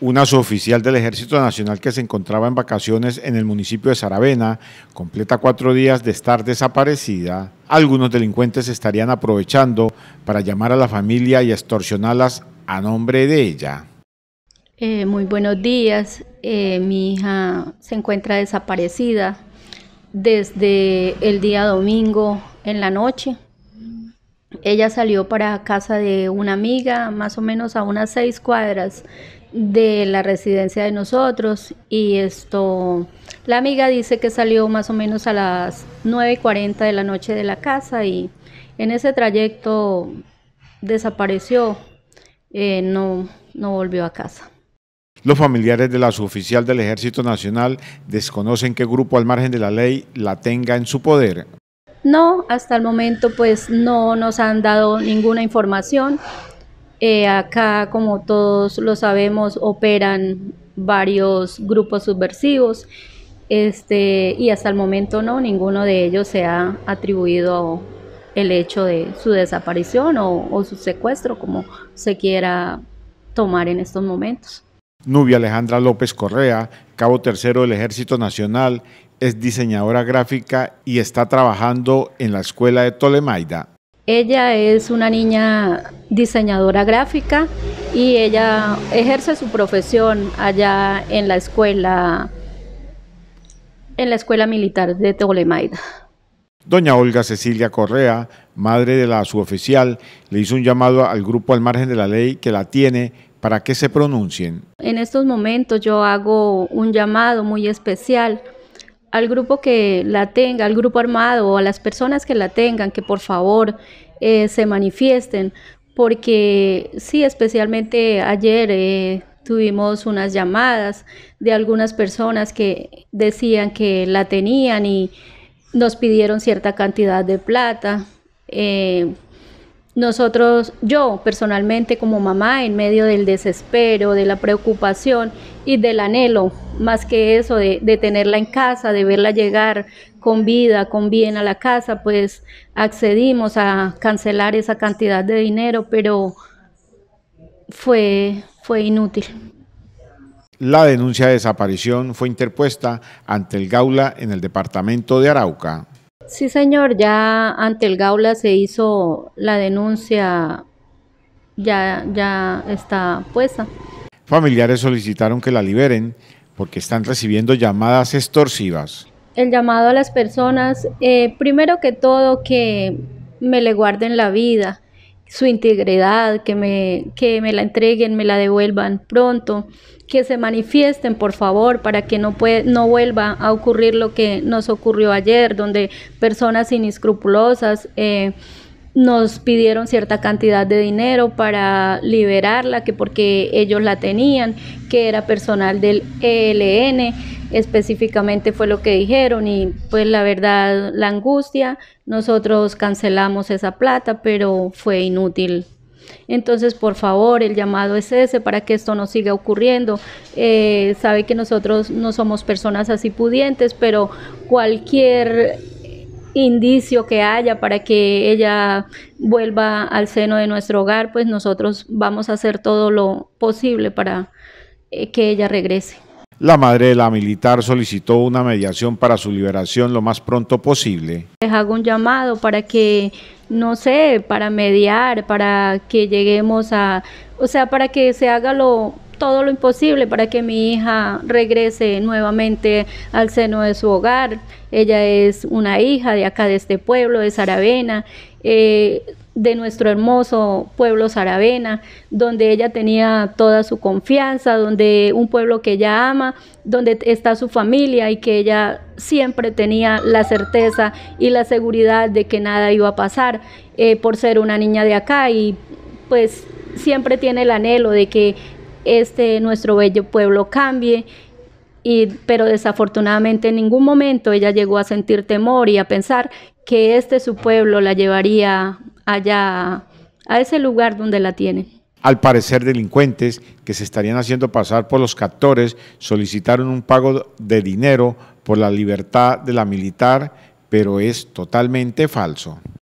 Una suboficial del Ejército Nacional que se encontraba en vacaciones en el municipio de Saravena completa cuatro días de estar desaparecida. Algunos delincuentes estarían aprovechando para llamar a la familia y extorsionarlas a nombre de ella. Eh, muy buenos días. Eh, mi hija se encuentra desaparecida desde el día domingo en la noche. Ella salió para casa de una amiga, más o menos a unas seis cuadras de la residencia de nosotros y esto la amiga dice que salió más o menos a las 9.40 de la noche de la casa y en ese trayecto desapareció, eh, no, no volvió a casa. Los familiares de la suboficial del Ejército Nacional desconocen qué grupo al margen de la ley la tenga en su poder. No, hasta el momento pues no nos han dado ninguna información. Eh, acá, como todos lo sabemos, operan varios grupos subversivos este, y hasta el momento no, ninguno de ellos se ha atribuido el hecho de su desaparición o, o su secuestro, como se quiera tomar en estos momentos. Nubia Alejandra López Correa, cabo tercero del Ejército Nacional, es diseñadora gráfica y está trabajando en la escuela de tolemaida Ella es una niña diseñadora gráfica y ella ejerce su profesión allá en la escuela en la escuela militar de tolemaida Doña Olga Cecilia Correa, madre de la suboficial, le hizo un llamado al grupo al margen de la ley que la tiene para que se pronuncien. En estos momentos yo hago un llamado muy especial al grupo que la tenga, al grupo armado o a las personas que la tengan, que por favor eh, se manifiesten, porque sí, especialmente ayer eh, tuvimos unas llamadas de algunas personas que decían que la tenían y nos pidieron cierta cantidad de plata. Eh, nosotros, yo personalmente como mamá, en medio del desespero, de la preocupación y del anhelo más que eso de, tenerla en casa, de verla llegar con vida, con bien a la casa, pues accedimos a cancelar esa cantidad de dinero, pero fue, fue inútil. La denuncia de desaparición fue interpuesta ante el Gaula en el departamento de Arauca. Sí, señor, ya ante el Gaula se hizo la denuncia, ya, ya está puesta. Familiares solicitaron que la liberen porque están recibiendo llamadas extorsivas. El llamado a las personas, eh, primero que todo, que me le guarden la vida, su integridad, que me, que me la entreguen, me la devuelvan pronto, que se manifiesten, por favor, para que no, puede, no vuelva a ocurrir lo que nos ocurrió ayer, donde personas inescrupulosas... Eh, nos pidieron cierta cantidad de dinero para liberarla, que porque ellos la tenían, que era personal del ELN, específicamente fue lo que dijeron y pues la verdad, la angustia, nosotros cancelamos esa plata, pero fue inútil. Entonces, por favor, el llamado es ese para que esto no siga ocurriendo. Eh, sabe que nosotros no somos personas así pudientes, pero cualquier indicio que haya para que ella vuelva al seno de nuestro hogar, pues nosotros vamos a hacer todo lo posible para eh, que ella regrese. La madre de la militar solicitó una mediación para su liberación lo más pronto posible. Les hago un llamado para que, no sé, para mediar, para que lleguemos a, o sea, para que se haga lo todo lo imposible para que mi hija regrese nuevamente al seno de su hogar. Ella es una hija de acá, de este pueblo, de Saravena. Eh, de nuestro hermoso pueblo Saravena, donde ella tenía toda su confianza, donde un pueblo que ella ama, donde está su familia y que ella siempre tenía la certeza y la seguridad de que nada iba a pasar eh, por ser una niña de acá y pues siempre tiene el anhelo de que este nuestro bello pueblo cambie. Y, pero desafortunadamente en ningún momento ella llegó a sentir temor y a pensar que este su pueblo la llevaría allá, a ese lugar donde la tiene. Al parecer, delincuentes que se estarían haciendo pasar por los captores solicitaron un pago de dinero por la libertad de la militar, pero es totalmente falso.